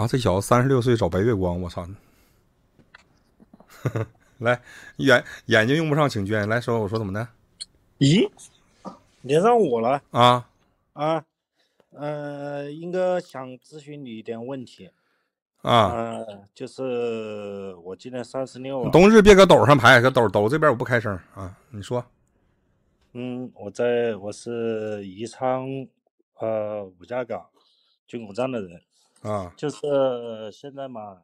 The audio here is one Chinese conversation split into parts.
啊，这小子三十六岁找白月光，我操！来，眼眼睛用不上，请捐。来说，我说怎么的？咦，连上我了？啊啊，呃，英哥想咨询你一点问题啊，就是我今年三十六冬日别搁斗上排，搁斗斗这边我不开声啊。你说，嗯，我在，我是宜昌呃伍家岗军工站的人。啊，就是现在嘛，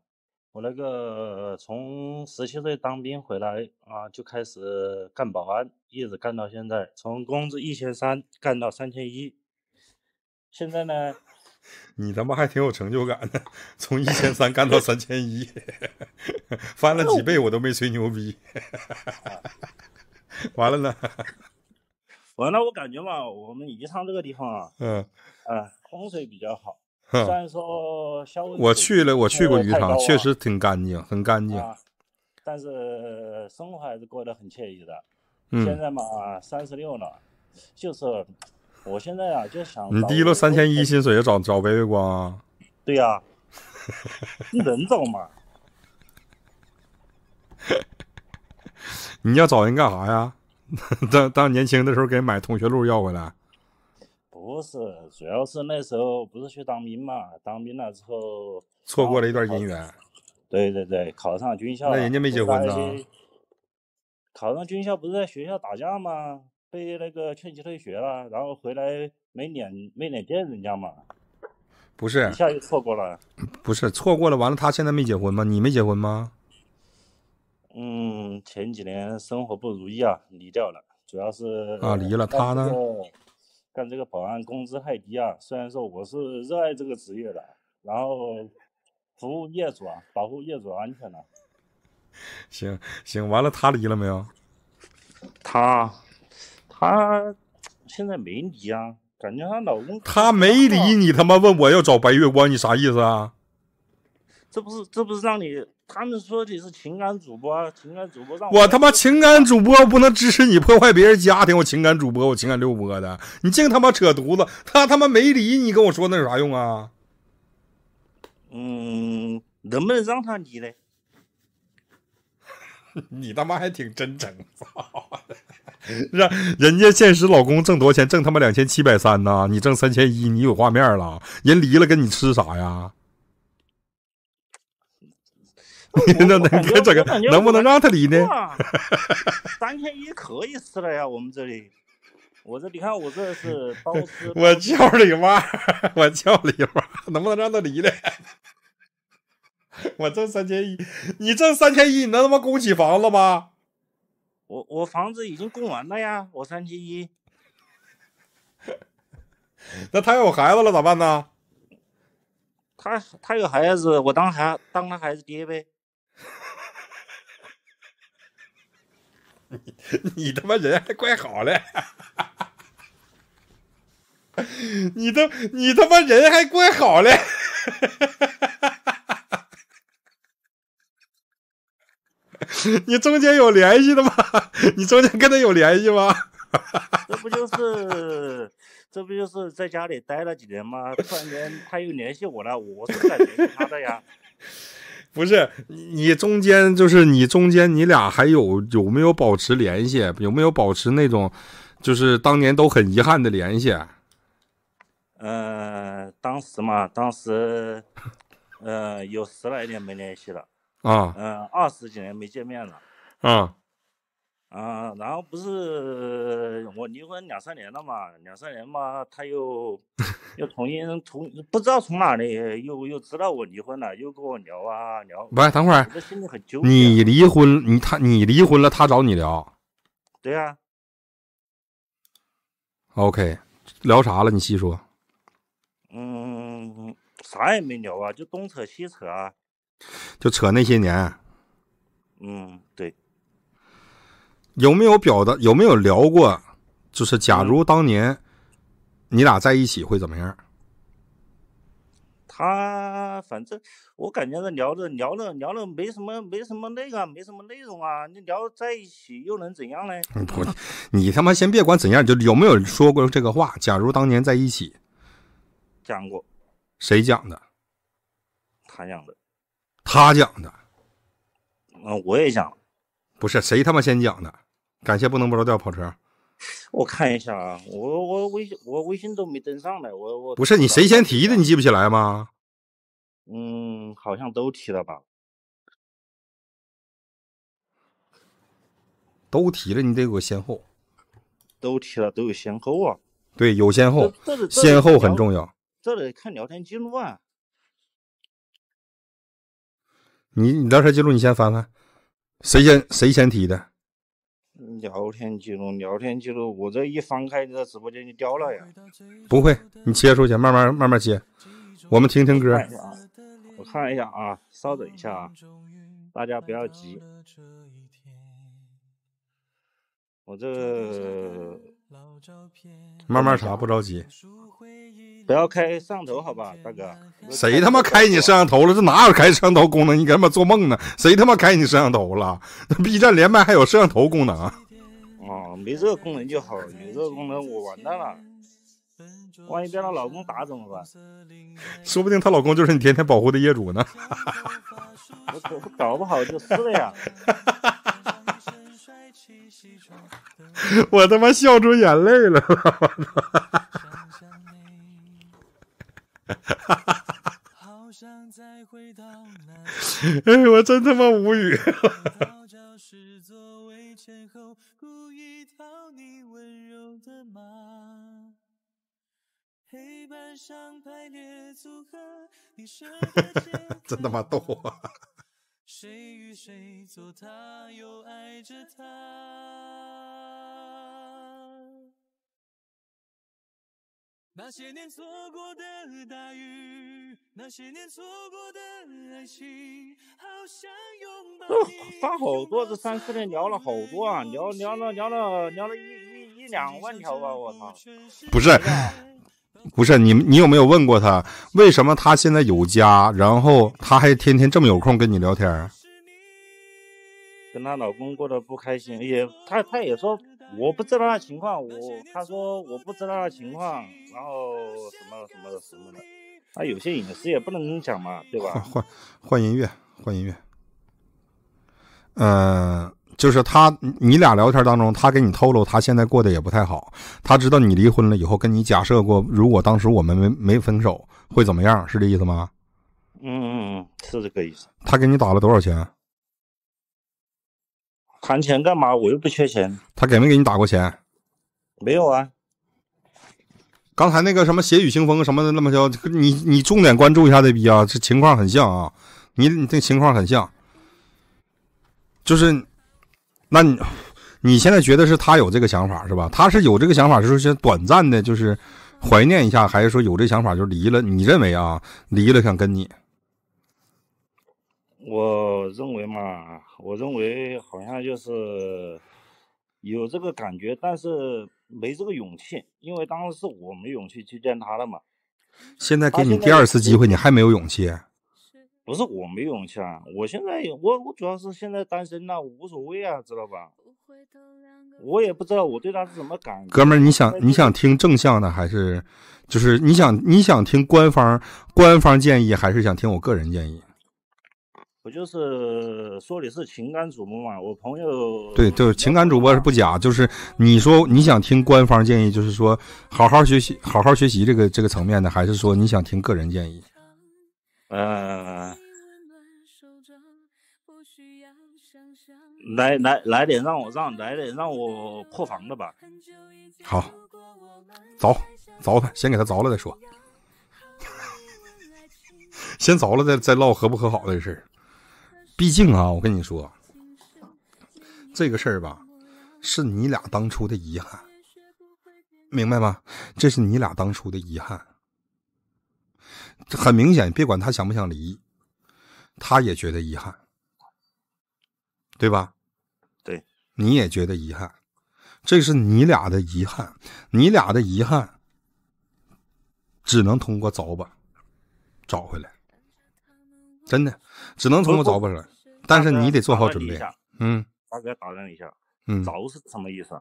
我那个从十七岁当兵回来啊，就开始干保安，一直干到现在，从工资一千三干到三千一，现在呢，你他妈还挺有成就感的，从一千三干到三千一，翻了几倍我都没吹牛逼，完了呢，完了我感觉吧，我们宜昌这个地方啊，嗯，啊，风水比较好。虽然说消我去了，我去过鱼塘，确实挺干净，很干净。但是生活还是过得很惬意的。嗯，现在嘛，三十六了，就是我现在啊，就想你低了三千一薪水，找找白月光啊？对呀，你能找吗？你要找人干啥呀？当当年轻的时候给买同学录要回来。不是，主要是那时候不是去当兵嘛，当兵了之后，错过了一段姻缘。对对对，考上军校，那人家没结婚呢。考上军校不是在学校打架吗？被那个劝其退学了，然后回来没脸没脸见人家嘛。不是，一下就错过了。不是错过了，完了他现在没结婚吗？你没结婚吗？嗯，前几年生活不如意啊，离掉了。主要是啊，离了，他呢？干这个保安工资太低啊！虽然说我是热爱这个职业的，然后服务业主啊，保护业主安全了。行行，完了他离了没有？他，他现在没离啊，感觉他老公他没离，你，他妈问我要找白月光，你啥意思啊？这不是，这不是让你。他们说你是情感主播，情感主播让我他妈情感主播不能支持你破坏别人家庭，我情感主播，我情感六播的，你净他妈扯犊子，他他妈没离，你跟我说那有啥用啊？嗯，能不能让他离嘞？你他妈还挺真诚，操人 人家现实老公挣多少钱？挣他妈两千七百三呢，你挣三千一，你有画面了？人离了跟你吃啥呀？你 这能给整个？能不能让他离呢？三千一可以吃了呀，我们这里。我这你看，我这是。我叫你妈，我叫你妈，能不能让他离了？我挣三千一，你挣三千一，你能他妈供起房子吗？我我房子已经供完了呀，我三千一。那他有孩子了咋办呢？他他有孩子，我当孩当他孩子爹呗。你他妈人还怪好嘞，你都你他妈人还怪好嘞，你中间有联系的吗？你中间跟他有联系吗？这不就是这不就是在家里待了几年吗？突然间他又联系我了，我是感觉他的呀。不是你，中间就是你中间，你俩还有有没有保持联系？有没有保持那种，就是当年都很遗憾的联系？嗯，当时嘛，当时，呃，有十来年没联系了啊，嗯，二十几年没见面了，嗯。啊，然后不是我离婚两三年了嘛，两三年嘛，他又 又重新从不知道从哪里又又知道我离婚了，又跟我聊啊聊。喂，等会儿，这心里很纠结。你离婚，你他你离婚了，他找你聊。对啊。OK，聊啥了？你细说。嗯，啥也没聊啊，就东扯西扯。啊，就扯那些年。嗯，对。有没有表达？有没有聊过？就是假如当年你俩在一起会怎么样？他反正我感觉是聊着聊着聊着没什么没什么那个没什么内容啊！你聊在一起又能怎样呢？你他妈先别管怎样，就有没有说过这个话？假如当年在一起，讲过，谁讲的？他讲的，他讲的。啊，我也讲，不是谁他妈先讲的？感谢不能不着调跑车。我看一下啊，我我微信我微信都没登上呢，我我不是你谁先提的，你记不起来吗？嗯，好像都提了吧。都提了，你得有个先后。都提了，都有先后啊。对，有先后，先后很重要。这得看聊天记录啊。你你聊天记录，你先翻翻，谁先谁先提的。聊天记录，聊天记录，我这一翻开这直播间就掉了呀！不会，你切出去，慢慢慢慢切，我们听听歌我看一下啊，稍等一下啊，大家不要急，我这。慢慢查，不着急。不要开摄像头，好吧，大哥。谁他妈开你摄像头了？这哪有开摄像头功能？你他妈做梦呢？谁他妈开你摄像头了？那 B 站连麦还有摄像头功能啊？哦，没这个功能就好。有这个功能我完蛋了，万一被她老公打怎么办？说不定她老公就是你天天保护的业主呢。我搞不好就撕了呀。我他妈笑出眼泪了！想再回到那哎，我真他妈无语！哈哈哈哈哈！真他妈逗啊！谁与谁做他又爱着她那些年错过的大雨那些年错过的爱情好想拥抱你发好多这三四天聊了好多啊聊聊了聊了聊了一一两万条吧我操不是不是你，你有没有问过他为什么他现在有家，然后他还天天这么有空跟你聊天？跟她老公过得不开心，也她她也说我不知道情况，我她说我不知道情况，然后什么什么什么的，她有些隐私也不能讲嘛，对吧？换换音乐，换音乐，嗯。就是他，你俩聊天当中，他给你透露，他现在过得也不太好。他知道你离婚了以后，跟你假设过，如果当时我们没没分手，会怎么样？是这意思吗？嗯嗯嗯，是这个意思。他给你打了多少钱？谈钱干嘛？我又不缺钱。他给没给你打过钱？没有啊。刚才那个什么“血雨腥风”什么的，那么叫你你重点关注一下这逼啊！这情况很像啊，你你这情况很像，就是。那你，你现在觉得是他有这个想法是吧？他是有这个想法，就是说短暂的，就是怀念一下，还是说有这想法就离了？你认为啊，离了想跟你？我认为嘛，我认为好像就是有这个感觉，但是没这个勇气，因为当时是我没勇气去见他了嘛。现在给你第二次机会，你还没有勇气？不是我没勇气啊，我现在我我主要是现在单身呐，我无所谓啊，知道吧？我也不知道我对他是怎么感。哥们，儿，你想你想听正向的还是？就是你想你想听官方官方建议还是想听我个人建议？我就是说你是情感主播嘛，我朋友对，就是情感主播是不假，就是你说你想听官方建议，就是说好好学习好好学习这个这个层面的，还是说你想听个人建议？嗯，来来来点，让我让来点，让我破防的吧。好，凿凿他，先给他凿了再说。先凿了再再唠和不和好的事毕竟啊，我跟你说，这个事儿吧，是你俩当初的遗憾，明白吗？这是你俩当初的遗憾。很明显，别管他想不想离，他也觉得遗憾，对吧？对，你也觉得遗憾，这是你俩的遗憾，你俩的遗憾只能通过找吧找回来，真的，只能通过找吧来。但是你得做好准备，嗯。大哥打量一下，嗯，找是什么意思？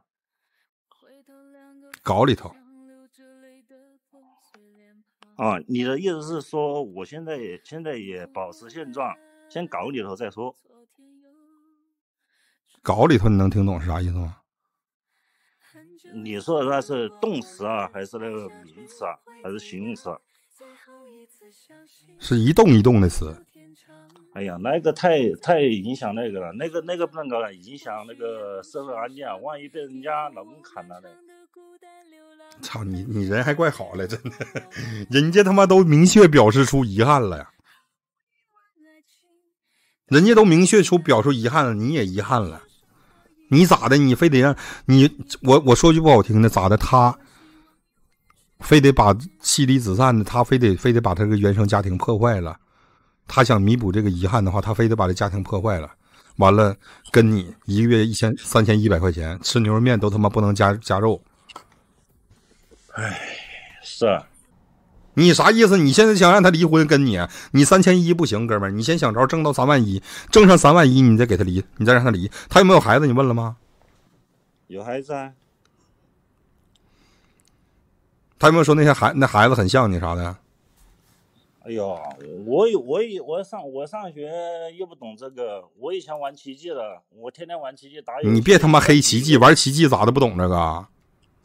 搞里头。啊，你的意思是说，我现在也现在也保持现状，先搞里头再说。搞里头你能听懂是啥意思吗？你说的那是动词啊，还是那个名词啊，还是形容词？是一动一动的词。哎呀，那个太太影响那个了，那个那个不能搞了，影响那个社会安定啊！万一被人家老公砍了呢？操你你人还怪好了，真的，人家他妈都明确表示出遗憾了，人家都明确出表示遗憾了，你也遗憾了，你咋的？你非得让你我我说句不好听的，咋的？他非得把妻离子散的，他非得非得把他这个原生家庭破坏了，他想弥补这个遗憾的话，他非得把这家庭破坏了，完了跟你一个月一千三千一百块钱吃牛肉面都他妈不能加加肉。哎，是，你啥意思？你现在想让他离婚跟你？你三千一不行，哥们儿，你先想着挣到三万一，挣上三万一，你再给他离，你再让他离。他有没有孩子？你问了吗？有孩子啊。他有没有说那些孩那孩子很像你啥的？哎呦，我我我上我上学又不懂这个，我以前玩奇迹的，我天天玩奇迹打野。你别他妈黑奇迹，玩奇迹咋的不懂这个？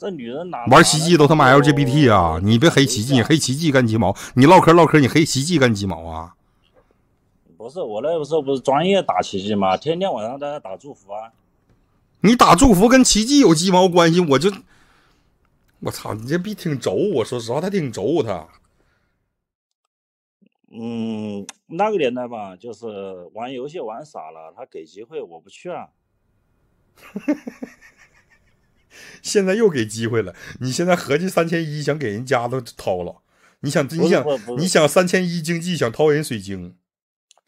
这女人哪玩奇迹都他妈 LGBT 啊！你别黑奇迹，你黑奇迹干鸡毛！你唠嗑唠嗑，你黑奇迹干鸡毛啊？不是我那个时候不是专业打奇迹吗？天天晚上在那打祝福啊！你打祝福跟奇迹有鸡毛关系？我就我操，你这逼挺轴！我说实话，他挺轴他。嗯，那个年代吧，就是玩游戏玩傻了，他给机会我不去啊。现在又给机会了，你现在合计三千一，想给人家都掏了。你想，你想，你想三千一经济，想掏人水晶？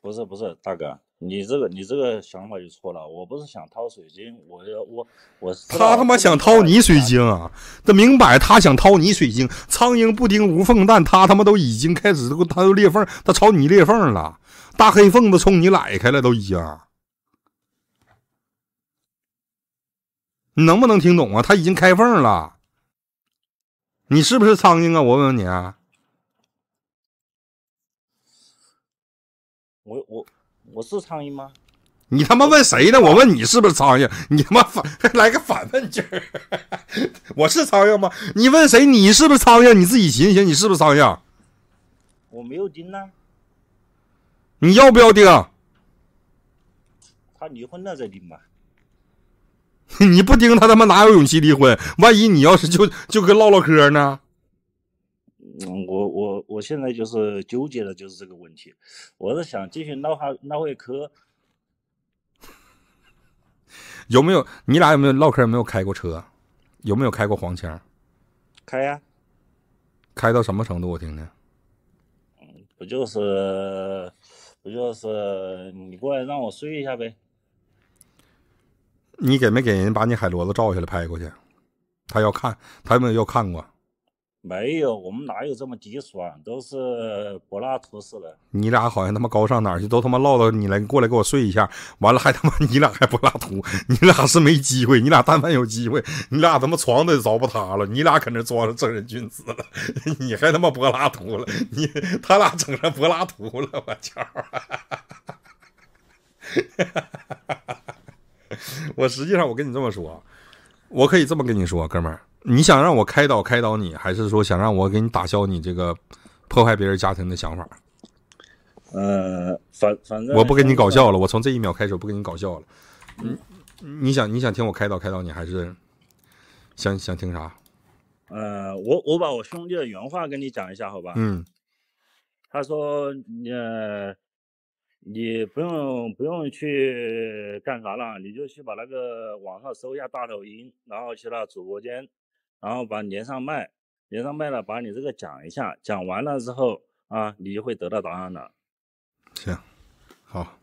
不是不是，大哥，你这个你这个想法就错了。我不是想掏水晶，我要我我他他妈想掏你水晶啊！这明摆他想掏你水晶，苍蝇不叮无缝蛋，他他妈都已经开始都他都裂缝，他朝你裂缝了，大黑缝子冲你来开了，都已经。你能不能听懂啊？他已经开缝了。你是不是苍蝇啊？我问问你。我我我是苍蝇吗？你他妈问谁呢？我问你是不是苍蝇？你他妈反来个反问句儿？我是苍蝇吗？你问谁？你是不是苍蝇？你自己寻寻，你是不是苍蝇？我没有钉呐。你要不要钉他离婚了再钉吧。你不听他他妈哪有勇气离婚？万一你要是就就跟唠唠嗑呢？我我我现在就是纠结的就是这个问题，我是想继续唠哈唠会嗑。有没有？你俩有没有唠嗑？有没有开过车？有没有开过黄腔？开呀！开到什么程度？我听听。不就是不就是你过来让我睡一下呗？你给没给人把你海螺子照下来拍过去，他要看，他们要看过，没有，我们哪有这么低俗啊？都是柏拉图式的。你俩好像他妈高尚哪儿去？都他妈唠到你来过来给我睡一下，完了还他妈你俩还柏拉图，你俩是没机会，你俩但凡有机会，你俩他妈床都着不塌了，你俩搁那装上正人君子了，你还他妈柏拉图了，你他俩整成柏拉图了，我瞧。我实际上，我跟你这么说，我可以这么跟你说，哥们儿，你想让我开导开导你，还是说想让我给你打消你这个破坏别人家庭的想法？呃，反反正我不跟你搞笑了，我从这一秒开始不跟你搞笑了。你你想你想听我开导开导你，还是想想听啥？呃，我我把我兄弟的原话跟你讲一下，好吧？嗯，他说，呃。你不用不用去干啥了，你就去把那个网上搜一下大抖音，然后去那主播间，然后把连上麦，连上麦了，把你这个讲一下，讲完了之后啊，你就会得到答案了。行，好，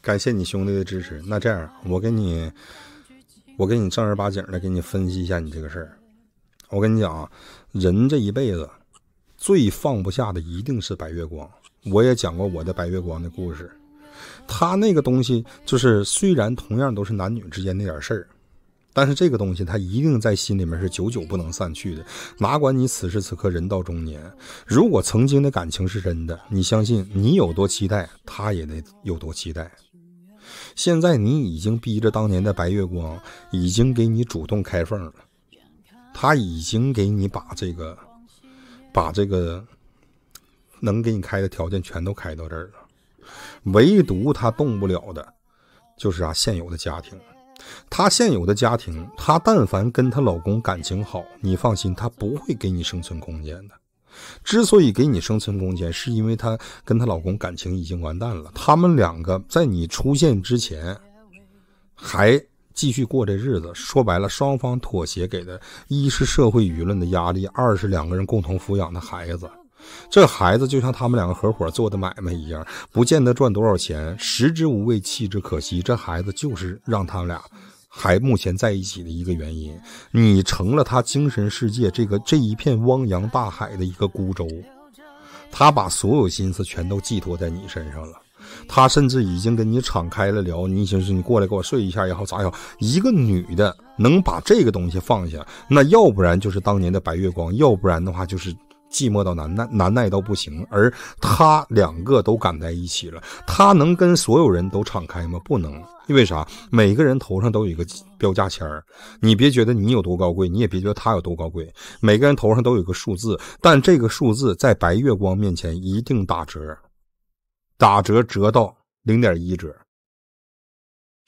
感谢你兄弟的支持。那这样，我给你，我给你正儿八经的给你分析一下你这个事儿。我跟你讲啊，人这一辈子最放不下的一定是白月光。我也讲过我的白月光的故事，他那个东西就是，虽然同样都是男女之间那点事儿，但是这个东西他一定在心里面是久久不能散去的。哪管你此时此刻人到中年，如果曾经的感情是真的，你相信你有多期待，他也得有多期待。现在你已经逼着当年的白月光已经给你主动开缝了，他已经给你把这个，把这个。能给你开的条件全都开到这儿了，唯独她动不了的，就是啊，现有的家庭。她现有的家庭，她但凡跟她老公感情好，你放心，她不会给你生存空间的。之所以给你生存空间，是因为她跟她老公感情已经完蛋了。他们两个在你出现之前，还继续过这日子。说白了，双方妥协给的，一是社会舆论的压力，二是两个人共同抚养的孩子。这孩子就像他们两个合伙做的买卖一样，不见得赚多少钱，食之无味，弃之可惜。这孩子就是让他们俩还目前在一起的一个原因。你成了他精神世界这个这一片汪洋大海的一个孤舟，他把所有心思全都寄托在你身上了。他甚至已经跟你敞开了聊，你寻思你过来给我睡一下也好，咋也好。一个女的能把这个东西放下，那要不然就是当年的白月光，要不然的话就是。寂寞到难耐，难耐到不行。而他两个都赶在一起了，他能跟所有人都敞开吗？不能，因为啥？每个人头上都有一个标价签儿，你别觉得你有多高贵，你也别觉得他有多高贵。每个人头上都有一个数字，但这个数字在白月光面前一定打折，打折折到零点一折，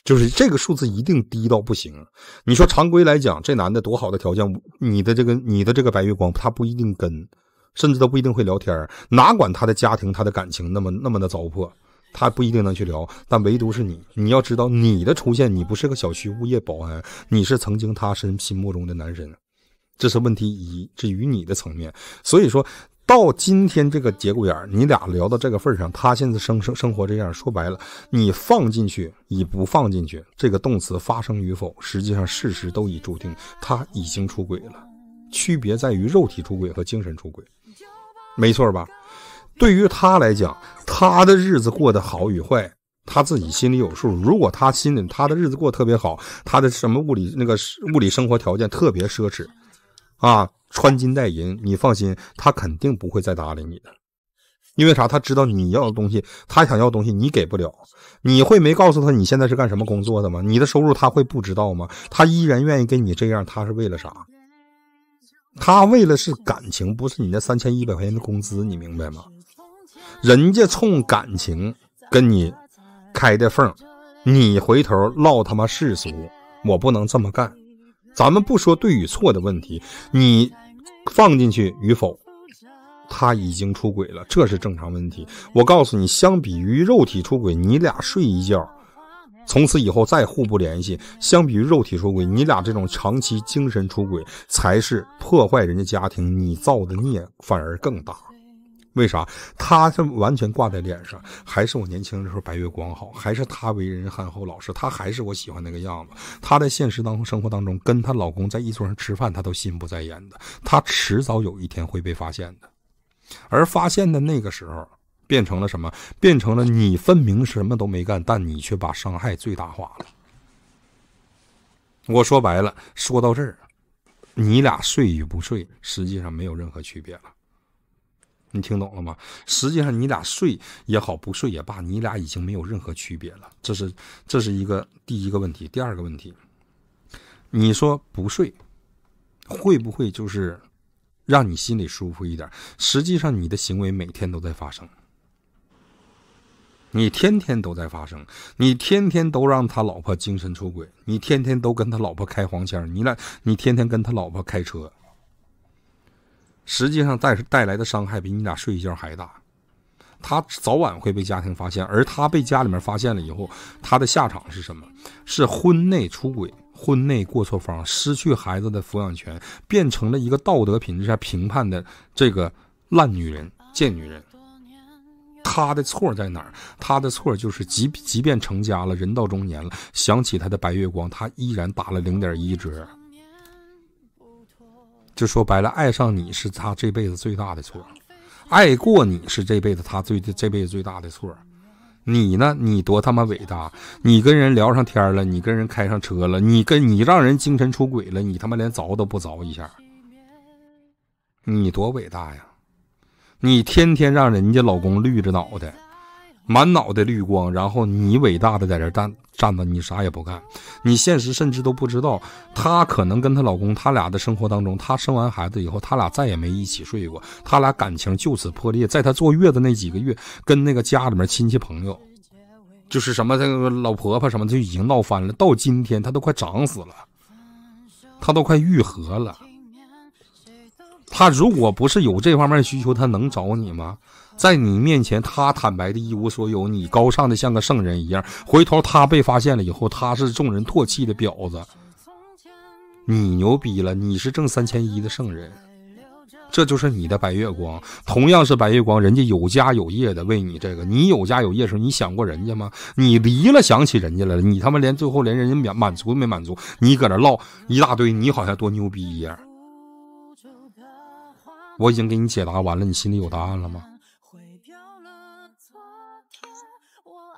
就是这个数字一定低到不行。你说常规来讲，这男的多好的条件，你的这个你的这个白月光，他不一定跟。甚至都不一定会聊天儿，哪管他的家庭、他的感情那么那么的糟粕，他不一定能去聊。但唯独是你，你要知道你的出现，你不是个小区物业保安，你是曾经他身心目中的男神。这是问题一，至于你的层面。所以说到今天这个节骨眼儿，你俩聊到这个份儿上，他现在生生生活这样，说白了，你放进去，与不放进去，这个动词发生与否，实际上事实都已注定，他已经出轨了。区别在于肉体出轨和精神出轨。没错吧？对于他来讲，他的日子过得好与坏，他自己心里有数。如果他心里他的日子过得特别好，他的什么物理那个物理生活条件特别奢侈啊，穿金戴银，你放心，他肯定不会再搭理你的。因为啥？他知道你要的东西，他想要的东西，你给不了。你会没告诉他你现在是干什么工作的吗？你的收入他会不知道吗？他依然愿意跟你这样，他是为了啥？他为了是感情，不是你那三千一百块钱的工资，你明白吗？人家冲感情跟你开的缝，你回头唠他妈世俗，我不能这么干。咱们不说对与错的问题，你放进去与否，他已经出轨了，这是正常问题。我告诉你，相比于肉体出轨，你俩睡一觉。从此以后再互不联系。相比于肉体出轨，你俩这种长期精神出轨才是破坏人家家庭，你造的孽反而更大。为啥？他是完全挂在脸上，还是我年轻的时候白月光好？还是他为人憨厚老实？他还是我喜欢那个样子。他在现实当中、生活当中，跟她老公在一桌上吃饭，他都心不在焉的。他迟早有一天会被发现的，而发现的那个时候。变成了什么？变成了你分明什么都没干，但你却把伤害最大化了。我说白了，说到这儿，你俩睡与不睡，实际上没有任何区别了。你听懂了吗？实际上你俩睡也好，不睡也罢，你俩已经没有任何区别了。这是这是一个第一个问题，第二个问题，你说不睡，会不会就是让你心里舒服一点？实际上你的行为每天都在发生。你天天都在发生，你天天都让他老婆精神出轨，你天天都跟他老婆开黄腔，你俩你天天跟他老婆开车，实际上带带来的伤害比你俩睡一觉还大。他早晚会被家庭发现，而他被家里面发现了以后，他的下场是什么？是婚内出轨，婚内过错方失去孩子的抚养权，变成了一个道德品质下评判的这个烂女人、贱女人。他的错在哪儿？他的错就是，即即便成家了，人到中年了，想起他的白月光，他依然打了零点一折。就说白了，爱上你是他这辈子最大的错，爱过你是这辈子他最这辈子最大的错。你呢？你多他妈伟大！你跟人聊上天了，你跟人开上车了，你跟你让人精神出轨了，你他妈连凿都不凿一下，你多伟大呀！你天天让人家老公绿着脑袋，满脑袋绿光，然后你伟大的在这站站着，你啥也不干，你现实甚至都不知道，她可能跟她老公，他俩的生活当中，她生完孩子以后，他俩再也没一起睡过，他俩感情就此破裂，在她坐月子那几个月，跟那个家里面亲戚朋友，就是什么这个老婆婆什么的就已经闹翻了，到今天她都快长死了，她都快愈合了。他如果不是有这方面需求，他能找你吗？在你面前，他坦白的一无所有，你高尚的像个圣人一样。回头他被发现了以后，他是众人唾弃的婊子，你牛逼了，你是挣三千一的圣人，这就是你的白月光。同样是白月光，人家有家有业的为你这个，你有家有业时候，你想过人家吗？你离了想起人家来了，你他妈连最后连人家满满足都没满足，你搁那唠一大堆，你好像多牛逼一样。我已经给你解答完了，你心里有答案了吗？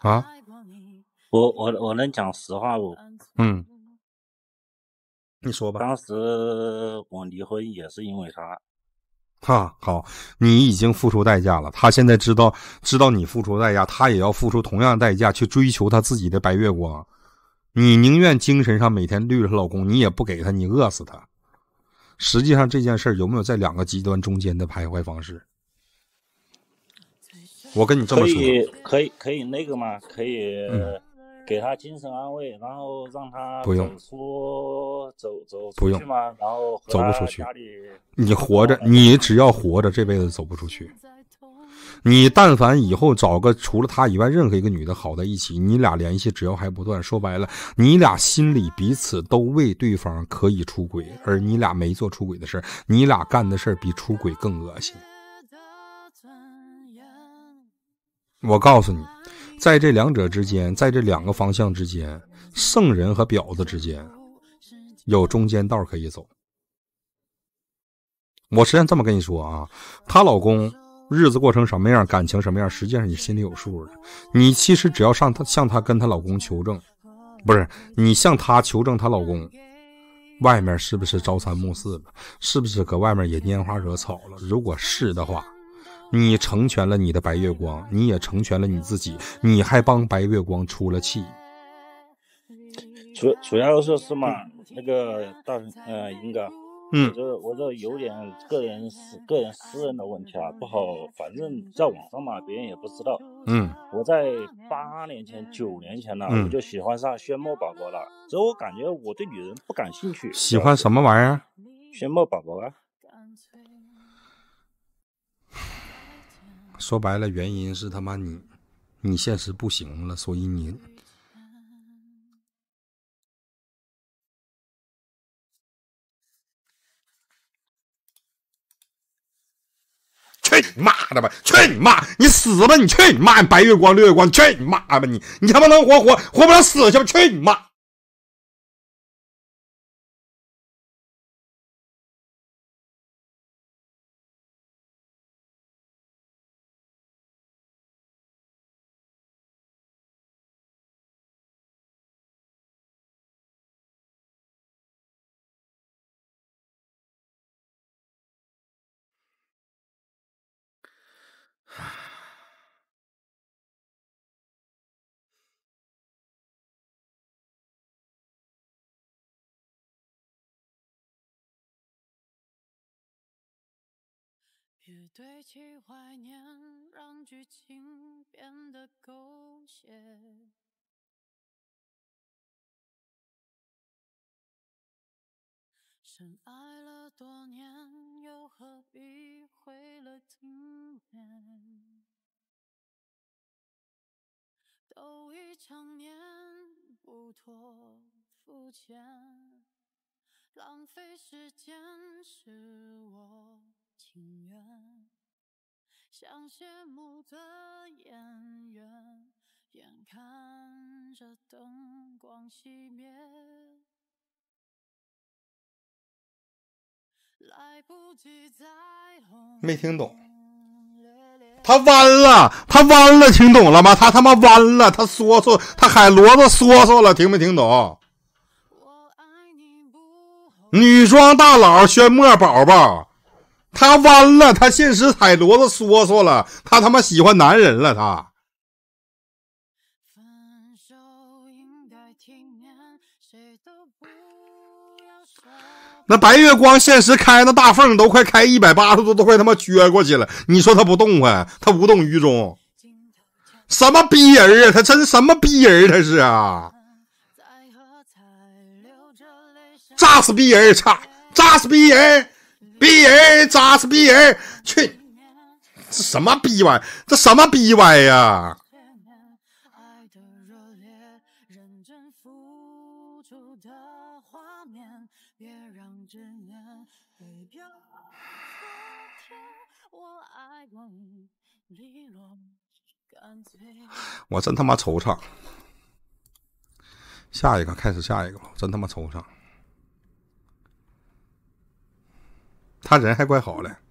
啊？我我我能讲实话不？嗯。你说吧。当时我离婚也是因为他。哈，好，你已经付出代价了。他现在知道知道你付出代价，他也要付出同样代价去追求他自己的白月光。你宁愿精神上每天绿着她老公，你也不给他，你饿死他。实际上这件事儿有没有在两个极端中间的徘徊方式？我跟你这么说，可以可以可以那个吗？可以给他精神安慰，然后让他不用出走走不去吗？然后走不出去，你活着，你只要活着，这辈子走不出去。你但凡以后找个除了他以外任何一个女的好在一起，你俩联系只要还不断，说白了，你俩心里彼此都为对方可以出轨，而你俩没做出轨的事，你俩干的事比出轨更恶心。我告诉你，在这两者之间，在这两个方向之间，圣人和婊子之间，有中间道可以走。我实际上这么跟你说啊，她老公。日子过成什么样，感情什么样，实际上你心里有数的。你其实只要上她，向她跟她老公求证，不是你向她求证，她老公外面是不是朝三暮四了？是不是搁外面也拈花惹草了？如果是的话，你成全了你的白月光，你也成全了你自己，你还帮白月光出了气。主主要是是嘛，那个大呃，英哥。嗯，我这我这有点个人私个人私人的问题啊，不好，反正在网上嘛，别人也不知道。嗯，我在八年前、九年前了，我就喜欢上轩墨宝宝了。所以我感觉我对女人不感兴趣，喜欢什么玩意儿？轩墨宝宝啊，说白了，原因是他妈你，你现实不行了，所以你。去你妈的吧！去你妈！你死吧！你去你妈！白月光、六月光，去你妈吧！你你他妈能活活活不了，死去吧！去你妈！只堆砌怀念，让剧情变得狗血。深爱了多年，又何必毁了尊严？都已成年，不拖不欠，浪费时间是我。情愿像谢幕的演员眼看着灯光熄灭来不及再轰轰烈烈他弯了他弯了听懂了吗他他妈弯了他嗦嗦他海螺子嗦嗦了听没听懂女装大佬轩墨宝宝他弯了，他现实踩骡子缩缩了，他他妈喜欢男人了，他。那白月光现实开那大缝都快开一百八十度，都快他妈撅过去了。你说他不动快，他无动于衷，什么逼人啊？他真什么逼人？他是啊。炸死逼人，操！炸死逼人。逼人，扎死逼人！去，这什么逼歪？这什么逼歪呀？我真他妈惆怅。下一个，开始下一个吧！真他妈惆怅。他人还怪好嘞。